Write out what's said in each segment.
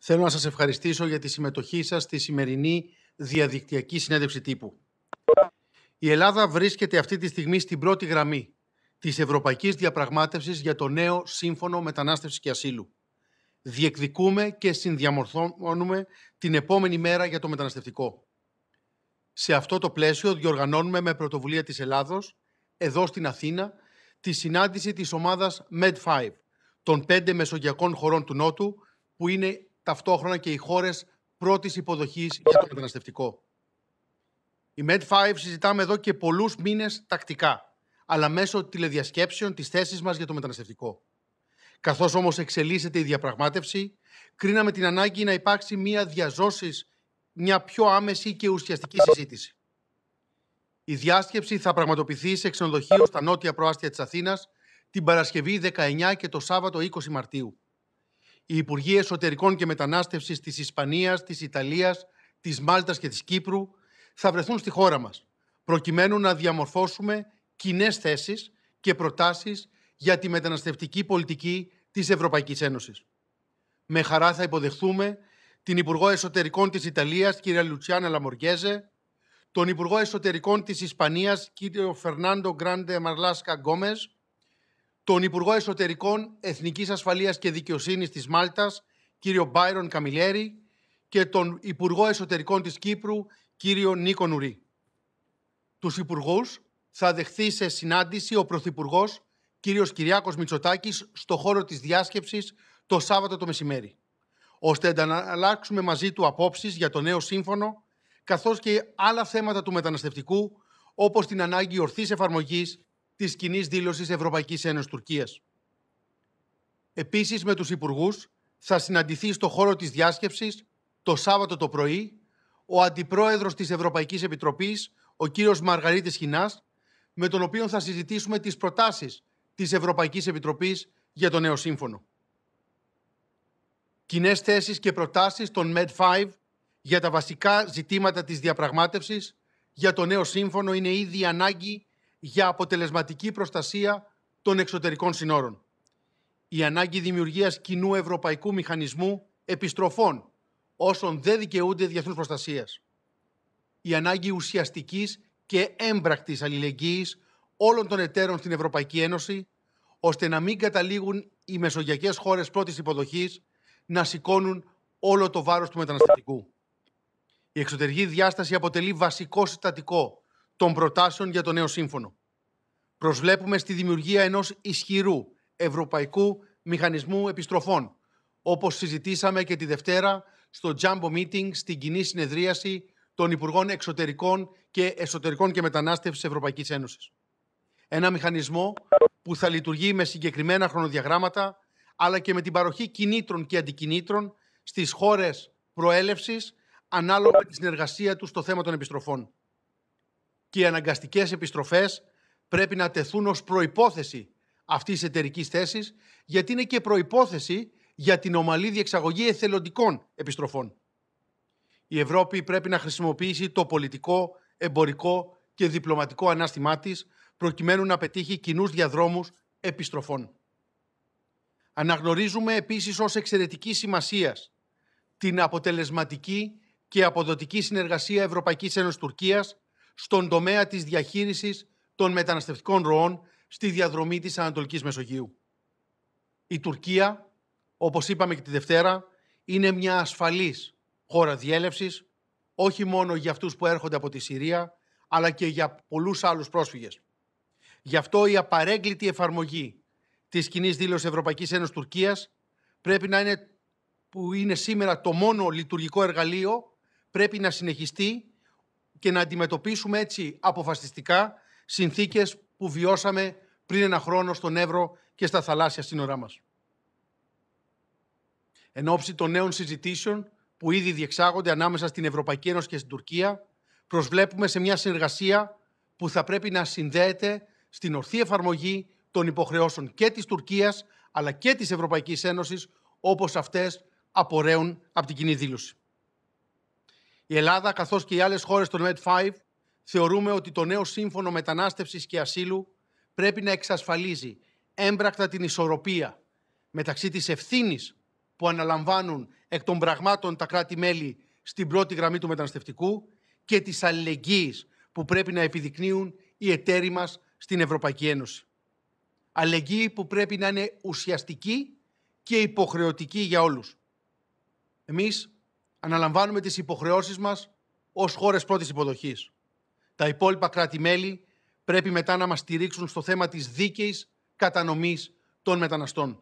Θέλω να σας ευχαριστήσω για τη συμμετοχή σας στη σημερινή διαδικτυακή συνέντευξη τύπου. Η Ελλάδα βρίσκεται αυτή τη στιγμή στην πρώτη γραμμή της Ευρωπαϊκής Διαπραγμάτευσης για το νέο Σύμφωνο Μετανάστευσης και Ασύλου. Διεκδικούμε και συνδιαμορφώνουμε την επόμενη μέρα για το μεταναστευτικό. Σε αυτό το πλαίσιο διοργανώνουμε με πρωτοβουλία της Ελλάδος, εδώ στην Αθήνα, τη συνάντηση της ομάδας Med5, των πέντε μεσογειακών χωρών του Νότου, που είναι ταυτόχρονα και οι χώρες πρώτης υποδοχής για το μεταναστευτικό. Η Med5 συζητάμε εδώ και πολλούς μήνες τακτικά, αλλά μέσω τηλεδιασκέψεων της θέσης μας για το μεταναστευτικό. Καθώς όμως εξελίσσεται η διαπραγμάτευση, κρίναμε την ανάγκη να υπάρξει μια διαζώσης, μια πιο άμεση και ουσιαστική συζήτηση. Η διάσκεψη θα πραγματοποιηθεί σε ξενοδοχείο στα νότια προάστια της Αθήνας την Παρασκευή 19 και το Σάββατο 20 Μαρτίου οι Υπουργοί Εσωτερικών και Μετανάστευσης της Ισπανίας, της Ιταλίας, της Μάλτας και της Κύπρου θα βρεθούν στη χώρα μας, προκειμένου να διαμορφώσουμε κοινέ θέσεις και προτάσεις για τη μεταναστευτική πολιτική της Ευρωπαϊκής Ένωσης. Με χαρά θα υποδεχθούμε την Υπουργό Εσωτερικών της Ιταλίας, κυρία Λουτσιάνα Λαμοργέζε, τον Υπουργό Εσωτερικών της Ισπανίας, κύριο Φερνάντο Γκράντε Μαρλάσκα Γκόμες, τον Υπουργό Εσωτερικών Εθνικής Ασφαλείας και Δικαιοσύνης της Μάλτας, κύριο Μπάιρον Καμιλιέρη, και τον Υπουργό Εσωτερικών της Κύπρου, κύριο Νίκο Νουρή. Τους Υπουργούς θα δεχθεί σε συνάντηση ο Πρωθυπουργός κύριος Κυριάκος Μητσοτάκης στο χώρο της διάσκεψης το Σάββατο το μεσημέρι, ώστε να αλλάξουμε μαζί του απόψεις για το νέο σύμφωνο, καθώς και άλλα θέματα του μεταναστευτικού, όπως την ανάγκη ορθής εφαρμογής της κοινή δήλωσης Ευρωπαϊκής Ένωσης Τουρκίας. Επίσης με τους υπουργούς θα συναντηθεί στο χώρο της διάσκεψης το Σάββατο το πρωί ο Αντιπρόεδρος της Ευρωπαϊκής Επιτροπής, ο κύριος Μαργαρίτης Χινάς, με τον οποίο θα συζητήσουμε τις προτάσεις της Ευρωπαϊκής Επιτροπής για το νέο σύμφωνο. Κοινές θέσεις και προτάσεις των Med5 για τα βασικά ζητήματα της διαπραγμάτευσης για το νέο σύμφωνο είναι ήδη ανάγκη για αποτελεσματική προστασία των εξωτερικών συνόρων. Η ανάγκη δημιουργίας κοινού ευρωπαϊκού μηχανισμού επιστροφών όσων δεν δικαιούνται διεθνούς προστασίας. Η ανάγκη ουσιαστικής και έμπρακτης αλληλεγγύης όλων των εταίρων στην Ευρωπαϊκή Ένωση, ώστε να μην καταλήγουν οι μεσογειακές χώρες πρώτης υποδοχής να σηκώνουν όλο το βάρος του μεταναστευτικού. Η εξωτερική διάσταση αποτελεί βασικό συστατικό των προτάσεων για το νέο σύμφωνο. Προσβλέπουμε στη δημιουργία ενός ισχυρού ευρωπαϊκού μηχανισμού επιστροφών, όπως συζητήσαμε και τη Δευτέρα στο Jumbo Meeting στην κοινή συνεδρίαση των Υπουργών Εξωτερικών και Εσωτερικών και Μετανάστευσης Ευρωπαϊκής Ένωσης. Ένα μηχανισμό που θα λειτουργεί με συγκεκριμένα χρονοδιαγράμματα, αλλά και με την παροχή κινήτρων και αντικινήτρων στις χώρες προέλευσης, ανάλογα με τη συνεργασία τους στο θέμα των επιστροφών και οι αναγκαστικές επιστροφές πρέπει να τεθούν ως προϋπόθεση αυτής της εταιρικής θέσης, γιατί είναι και προϋπόθεση για την ομαλή διεξαγωγή εθελοντικών επιστροφών. Η Ευρώπη πρέπει να χρησιμοποιήσει το πολιτικό, εμπορικό και διπλωματικό ανάστημά της, προκειμένου να πετύχει κοινούς διαδρόμους επιστροφών. Αναγνωρίζουμε επίσης ως εξαιρετική σημασία την αποτελεσματική και αποδοτική συνεργασία Ευρωπαϊκής Ένωσης Τουρκία στον τομέα της διαχείρισης των μεταναστευτικών ροών στη διαδρομή της Ανατολικής Μεσογείου. Η Τουρκία, όπως είπαμε και τη Δευτέρα, είναι μια ασφαλής χώρα διέλευσης, όχι μόνο για αυτούς που έρχονται από τη Συρία, αλλά και για πολλούς άλλους πρόσφυγες. Γι' αυτό η απαρέγκλητη εφαρμογή της κοινή δήλωσης Ευρωπαϊκής Ένωσης Τουρκίας πρέπει να είναι, που είναι σήμερα το μόνο λειτουργικό εργαλείο, πρέπει να συνεχιστεί και να αντιμετωπίσουμε έτσι αποφασιστικά συνθήκες που βιώσαμε πριν ένα χρόνο στον Εύρο και στα θαλάσσια σύνορά μας. Εν ώψη των νέων συζητήσεων που ήδη διεξάγονται ανάμεσα στην Ευρωπαϊκή Ένωση και στην Τουρκία, προσβλέπουμε σε μια συνεργασία που θα πρέπει να συνδέεται στην ορθή εφαρμογή των υποχρεώσεων και της Τουρκίας αλλά και της Ευρωπαϊκής Ένωσης όπως αυτές απορρέουν από την κοινή δήλωση. Η Ελλάδα, καθώς και οι άλλες χώρες των Med 5, θεωρούμε ότι το νέο σύμφωνο μετανάστευσης και ασύλου πρέπει να εξασφαλίζει έμπρακτα την ισορροπία μεταξύ της ευθύνης που αναλαμβάνουν εκ των πραγμάτων τα κράτη-μέλη στην πρώτη γραμμή του μεταναστευτικού και της αλληλεγγύης που πρέπει να επιδεικνύουν οι εταίροι μας στην Ευρωπαϊκή Ένωση. Αλληλεγγύη που πρέπει να είναι ουσιαστική και υποχρεωτική για όλους. Εμείς αναλαμβάνουμε τις υποχρεώσεις μας ως χώρες πρώτης υποδοχής. Τα υπόλοιπα κράτη-μέλη πρέπει μετά να μας στηρίξουν στο θέμα της δίκαιης κατανομής των μεταναστών.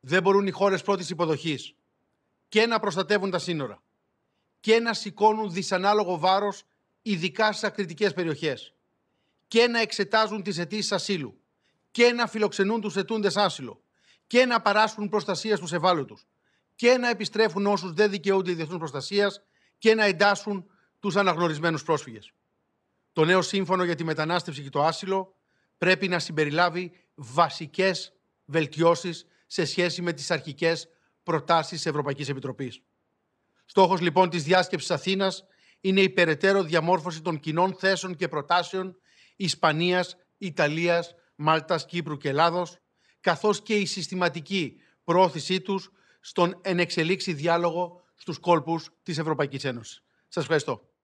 Δεν μπορούν οι χώρες πρώτης υποδοχής και να προστατεύουν τα σύνορα και να σηκώνουν δυσανάλογο βάρος ειδικά στις ακριτικές περιοχές και να εξετάζουν τις αιτήσεις ασύλου και να φιλοξενούν τους αιτούντες άσυλο και να παράσχουν προστασία στους ευάλωτους και να επιστρέφουν όσους δεν δικαιούνται διεθνούς προστασίας και να εντάσσουν τους αναγνωρισμένους πρόσφυγες. Το νέο σύμφωνο για τη μετανάστευση και το άσυλο πρέπει να συμπεριλάβει βασικές βελτιώσεις σε σχέση με τις αρχικές προτάσεις της Ευρωπαϊκής Επιτροπής. Στόχος λοιπόν της διάσκεψης Αθήνας είναι η περαιτέρω διαμόρφωση των κοινών θέσεων και προτάσεων Ισπανίας, Ιταλίας, Μάλτας, Κύπρου και Ελλάδος, καθώς και η συστηματική πρόθεσή τους στον ενεξελίξη διάλογο στους κόλπους της Ευρωπαϊκής Ένωσης. Σας ευχαριστώ.